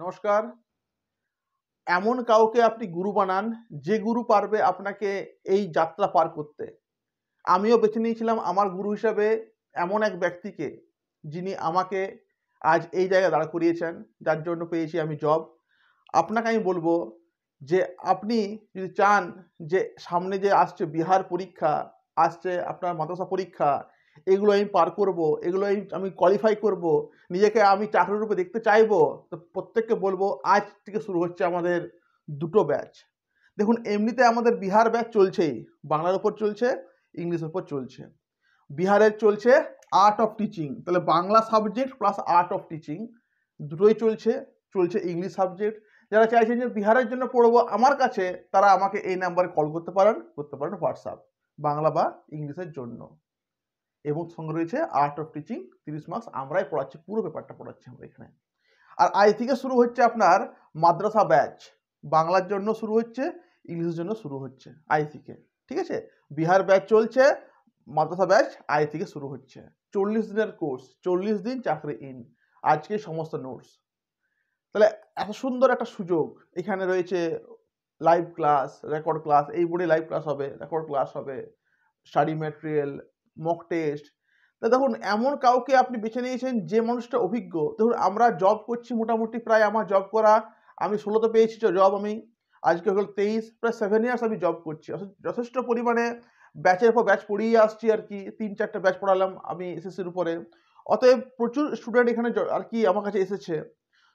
নমস্কার এমন কাউকে আপনি গুরু বানান যে গুরু পারবে আপনাকে এই যাত্রা পার করতে আমিও বেছে নিয়েছিলাম আমার গুরু হিসাবে এমন এক ব্যক্তিকে যিনি আমাকে আজ এই জায়গায় দাঁড় করিয়েছেন যার জন্য পেয়েছি আমি জব আপনাকে আমি বলবো যে আপনি যদি চান যে সামনে যে আসছে বিহার পরীক্ষা আসছে আপনার মাদ্রাসা পরীক্ষা এগুলো আমি পার করব এগুলো আমি আমি কোয়ালিফাই করব নিজেকে আমি চাকরির রূপে দেখতে চাইবো তো প্রত্যেককে বলবো আজ থেকে শুরু হচ্ছে আমাদের দুটো ব্যাচ দেখুন এমনিতে আমাদের বিহার ব্যাচ চলছেই বাংলার ওপর চলছে ইংলিশের উপর চলছে বিহারের চলছে আর্ট অফ টিচিং তাহলে Bangla subject plus art of teaching দুটোই চলছে চলছে ইংলিশ সাবজেক্ট যারা চাইছেন যে বিহারের জন্য পড়বো আমার কাছে তারা আমাকে এই নাম্বারে কল করতে পারেন করতে পারেন হোয়াটসঅ্যাপ বাংলা বা ইংলিশের জন্য এবং সঙ্গে রয়েছে আর্ট অফ টিচিং তিরিশ মার্কস আমরাই পড়াচ্ছি পুরো পেপারটা পড়াচ্ছি আমরা এখানে আর আই থেকে শুরু হচ্ছে আপনার মাদ্রাসা ব্যাচ বাংলার জন্য শুরু হচ্ছে ইংলিশের জন্য শুরু হচ্ছে আই থেকে ঠিক আছে বিহার ব্যাচ চলছে মাদ্রাসা ব্যাচ আই থেকে শুরু হচ্ছে চল্লিশ দিনের কোর্স চল্লিশ দিন চাকরি ইন আজকে সমস্ত নোটস তাহলে এত সুন্দর একটা সুযোগ এখানে রয়েছে লাইভ ক্লাস রেকর্ড ক্লাস এই বোর্ডে লাইভ ক্লাস হবে রেকর্ড ক্লাস হবে স্টাডি ম্যাটেরিয়াল মক টেস্ট তা দেখুন এমন কাউকে আপনি বেছে নিয়েছেন যে মানুষটা অভিজ্ঞ দেখুন আমরা জব করছি মোটামুটি প্রায় আমার জব করা আমি ষোলোতে পেয়েছি তো জব আমি আজকে হল তেইশ প্রায় সেভেন ইয়ার্স আমি জব করছি যথেষ্ট পরিমাণে ব্যাচের পর ব্যাচ পড়িয়ে আসছি আর কি তিন চারটা ব্যাচ পড়ালাম আমি এসএসসির উপরে অতএব প্রচুর স্টুডেন্ট এখানে আর কি আমার কাছে এসেছে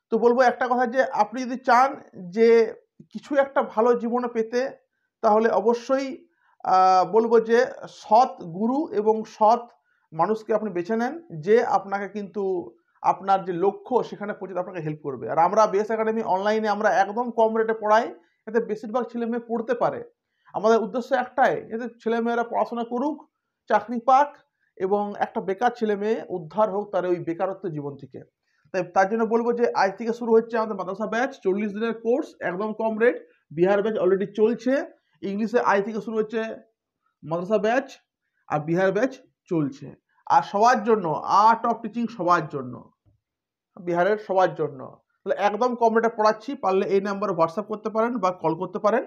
তো বলবো একটা কথা যে আপনি যদি চান যে কিছু একটা ভালো জীবনে পেতে তাহলে অবশ্যই বলবো যে সৎ গুরু এবং সৎ মানুষকে আপনি বেছে নেন যে আপনাকে কিন্তু আপনার যে লক্ষ্য সেখানে পৌঁছতে আপনাকে হেল্প করবে আর আমরা বেস একাডেমি অনলাইনে আমরা একদম কম রেটে পড়াই এতে বেশিরভাগ ছেলে মেয়ে পড়তে পারে আমাদের উদ্দেশ্য একটাই এতে ছেলেমেয়েরা পড়াশোনা করুক চাকরি পাক এবং একটা বেকার ছেলে মেয়ে উদ্ধার হোক তার ওই বেকারত্ব জীবন থেকে তাই তার জন্য বলবো যে আজ থেকে শুরু হচ্ছে আমাদের মাদ্রাসা ব্যাচ চল্লিশ দিনের কোর্স একদম কম রেট বিহার ব্যাচ অলরেডি চলছে ইংলিশে আই থেকে শুরু হচ্ছে মাদ্রাসা ব্যাচ আর বিহার ব্যাচ চলছে আর সবার জন্য আর্ট অফ টিচিং সবার জন্য বিহারের সবার জন্য তাহলে একদম কম রেটে পড়াচ্ছি পারলে এই নাম্বারে হোয়াটসঅ্যাপ করতে পারেন বা কল করতে পারেন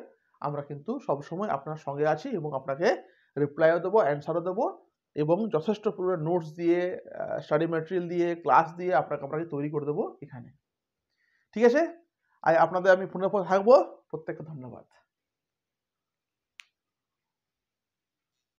আমরা কিন্তু সবসময় আপনার সঙ্গে আছি এবং আপনাকে রিপ্লাইও দেবো অ্যান্সারও দেবো এবং যথেষ্ট পরিমাণে নোটস দিয়ে স্টাডি ম্যাটেরিয়াল দিয়ে ক্লাস দিয়ে আপনাকে আপনাকে তৈরি করে দেবো এখানে ঠিক আছে আর আপনাদের আমি ফোন থাকবো প্রত্যেককে ধন্যবাদ